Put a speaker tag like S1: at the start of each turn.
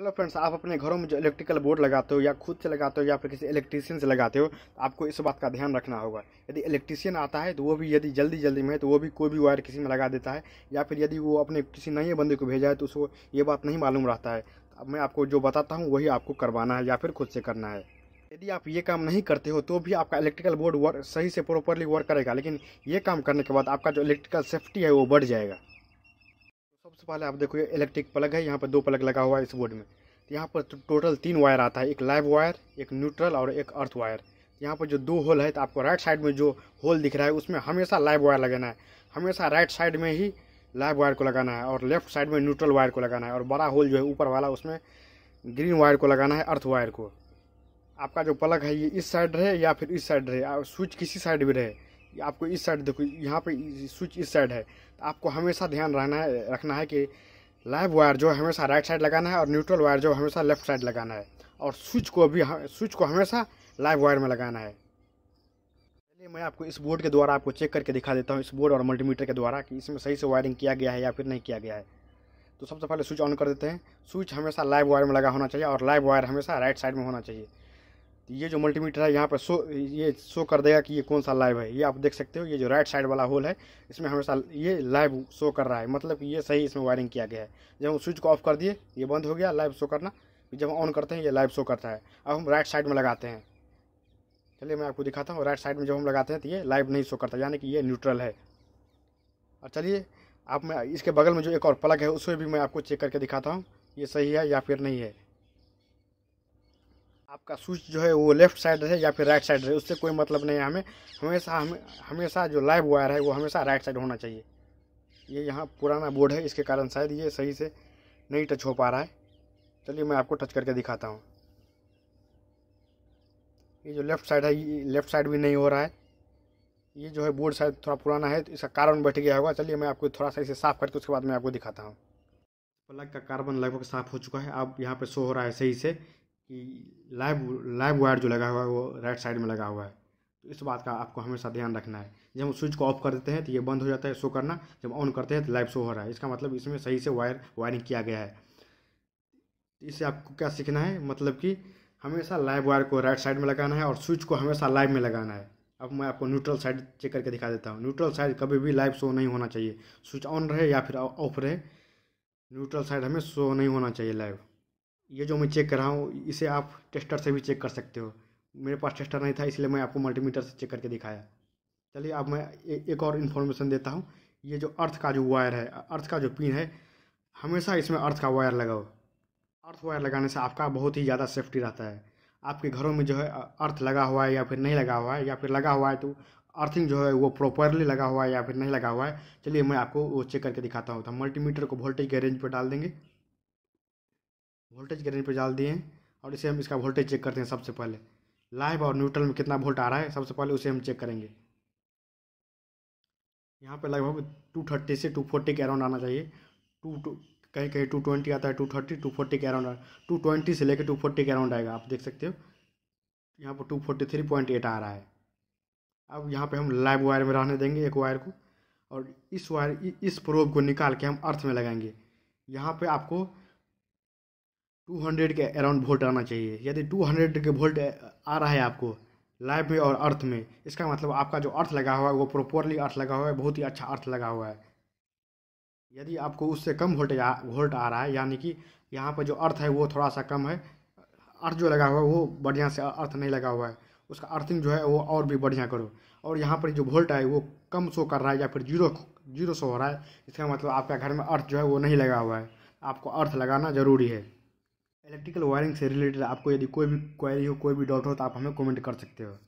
S1: hello friends आप अपने घरों में जो इलेक्ट्रिकल बोर्ड लगाते हो या खुद से लगाते हो या फिर किसी इलेक्ट्रीशियन से लगाते हो तो आपको इस बात का ध्यान रखना होगा यदि इलेक्ट्रीशियन आता है तो वो भी यदि जल्दी जल्दी में है तो वो भी कोई भी वायर किसी में लगा देता है या फिर यदि वो अपने किसी नए बंदे को भेजा है तो उसको ये बात नहीं मालूम रहता है अब मैं आपको जो बताता हूँ वही आपको करवाना है या फिर खुद से करना है यदि आप ये काम नहीं करते हो तो भी आपका इलेक्ट्रिकल बोर्ड वर्क सही से प्रॉपरली वर्क करेगा लेकिन ये काम करने के बाद आपका जो इलेक्ट्रिकल सेफ्टी है वो बढ़ जाएगा सबसे पहले आप देखो ये इलेक्ट्रिक प्लग है यहाँ पर दो प्लग लगा हुआ है इस बोर्ड में तो यहाँ पर टोटल तीन वायर आता है एक लाइव वायर एक न्यूट्रल और एक अर्थ वायर यहाँ पर जो दो होल है तो आपको राइट साइड में जो होल दिख रहा है उसमें हमेशा लाइव वायर लगाना है हमेशा राइट साइड में ही लाइव वायर को लगाना है और लेफ्ट साइड में न्यूट्रल वायर को लगाना है और बड़ा होल जो है ऊपर वाला उसमें ग्रीन वायर को लगाना है अर्थ वायर को आपका जो प्लग है ये इस साइड रहे या फिर इस साइड रहे स्विच किसी साइड भी रहे आपको इस साइड देखो यहाँ पे स्विच इस साइड है तो आपको हमेशा ध्यान रहना है रखना है कि लाइव वायर जो हमेशा राइट साइड लगाना है और न्यूट्रल वायर जो हमेशा लेफ्ट साइड लगाना है और स्विच को भी स्विच को हमेशा लाइव वायर में लगाना है चलिए मैं आपको इस बोर्ड के द्वारा आपको चेक करके दिखा देता हूँ इस बोर्ड और मल्टीमीटर के द्वारा कि इसमें सही से वायरिंग किया गया है या फिर नहीं किया गया है तो सबसे पहले स्विच ऑन कर देते हैं स्विच हमेशा लाइव वायर में लगा होना चाहिए और लाइव वायर हमेशा राइट साइड में होना चाहिए ये जो मल्टीमीटर है यहाँ पर शो ये शो कर देगा कि ये कौन सा लाइव है ये आप देख सकते हो ये जो राइट साइड वाला होल है इसमें हमेशा ये लाइव शो कर रहा है मतलब कि ये सही इसमें वायरिंग किया गया है जब हम स्विच को ऑफ कर दिए ये बंद हो गया लाइव शो करना जब हम ऑन करते हैं ये लाइव शो करता है अब हम राइट साइड में लगाते हैं चलिए मैं आपको दिखाता हूँ राइट साइड में जब हम लगाते हैं तो ये लाइव नहीं शो करता यानी कि ये न्यूट्रल है और चलिए आप मैं इसके बगल में जो एक और प्लग है उसमें भी मैं आपको चेक करके दिखाता हूँ ये सही है या फिर नहीं है आपका स्विच जो है वो लेफ्ट साइड रहे या फिर राइट साइड रहे उससे कोई मतलब नहीं है हमें हमेशा हमें हमेशा जो लाइव वायर है वो हमेशा राइट साइड होना चाहिए ये यहाँ पुराना बोर्ड है इसके कारण शायद ये सही से नहीं टच हो पा रहा है चलिए मैं आपको टच करके दिखाता हूँ ये जो लेफ़्ट साइड है ये लेफ़्ट साइड भी नहीं हो रहा है ये जो है बोर्ड शायद थोड़ा पुराना है तो इसका कार्बन बैठ गया होगा चलिए मैं आपको थोड़ा सा इसे साफ़ करके उसके बाद मैं आपको दिखाता हूँ प्लग का कार्बन लगभग साफ़ हो चुका है अब यहाँ पे शो हो रहा है सही से कि लाइव लाइव वायर जो लगा हुआ है वो राइट साइड में लगा हुआ है तो इस बात का आपको हमेशा ध्यान रखना है जब हम स्विच को ऑफ कर देते हैं तो ये बंद हो जाता है शो करना जब ऑन करते हैं तो लाइव शो हो रहा है इसका मतलब इसमें सही से वायर वायरिंग किया गया है इससे आपको क्या सीखना है मतलब कि हमेशा लाइव वायर को राइट साइड में लगाना है और स्विच को हमेशा लाइव में लगाना है अब मैं आपको न्यूट्रल साइड चेक करके दिखा देता हूँ न्यूट्रल साइड कभी भी लाइव शो नहीं होना चाहिए स्विच ऑन रहे या फिर ऑफ रहे न्यूट्रल साइड हमें शो नहीं होना चाहिए लाइव ये जो मैं चेक कर रहा हूँ इसे आप टेस्टर से भी चेक कर सकते हो मेरे पास टेस्टर नहीं था इसलिए मैं आपको मल्टीमीटर से चेक करके दिखाया चलिए अब मैं ए, एक और इन्फॉर्मेशन देता हूँ ये जो अर्थ का जो वायर है अर्थ का जो पिन है हमेशा इसमें अर्थ का वायर लगाओ अर्थ वायर लगाने से आपका बहुत ही ज़्यादा सेफ्टी रहता है आपके घरों में जो है अर्थ लगा हुआ है या फिर नहीं लगा हुआ है या फिर लगा हुआ है तो अर्थिंग जो है वो प्रॉपरली लगा हुआ है या फिर नहीं लगा हुआ है चलिए मैं आपको वो चेक करके दिखाता हूँ तो मल्टीमीटर को वोल्टेज के रेंज पर डाल देंगे वोल्टेज ग्रेडिंग पर डाल दिए और इसे हम इसका वोल्टेज चेक करते हैं सबसे पहले लाइव और न्यूट्रल में कितना वोल्ट आ रहा है सबसे पहले उसे हम चेक करेंगे यहाँ पे लगभग टू थर्टी से टू फोर्टी के अराउंड आना चाहिए टू टू कहीं कहीं टू ट्वेंटी आता है टू थर्टी टू फोर्टी के अराउंड टू ट्वेंटी से लेकर टू फोर्टी के अराउंड आएगा आप देख सकते हो यहाँ पर two forty three point eight आ रहा है अब यहाँ पे हम लाइव वायर में रहने देंगे एक वायर को और इस वायर इस प्रोब को निकाल के हम अर्थ में लगाएंगे यहाँ पे आपको टू हंड्रेड के अराउंड वोल्ट आना चाहिए यदि टू हंड्रेड के वोल्ट आ रहा है आपको लाइफ में और अर्थ में इसका मतलब आपका जो अर्थ लगा हुआ है वो प्रॉपरली अर्थ लगा हुआ है बहुत ही अच्छा अर्थ लगा हुआ है यदि आपको उससे कम वोल्टेज वोल्ट आ रहा है यानी कि यहाँ पर जो अर्थ है वो थोड़ा सा कम है अर्थ जो लगा हुआ है वो बढ़िया से अर्थ नहीं लगा हुआ है उसका अर्थिंग जो है वो और भी बढ़िया करो और यहाँ पर जो वोल्ट है वो कम शो कर रहा है या फिर जीरो जीरो शो हो रहा है इसका मतलब आपका घर में अर्थ जो है वो नहीं लगा हुआ है आपको अर्थ लगाना ज़रूरी है इलेक्ट्रिकल वायरिंग से रिलेटेड आपको यदि कोई भी क्वेरी हो कोई भी डाउट हो तो आप हमें कमेंट कर सकते हो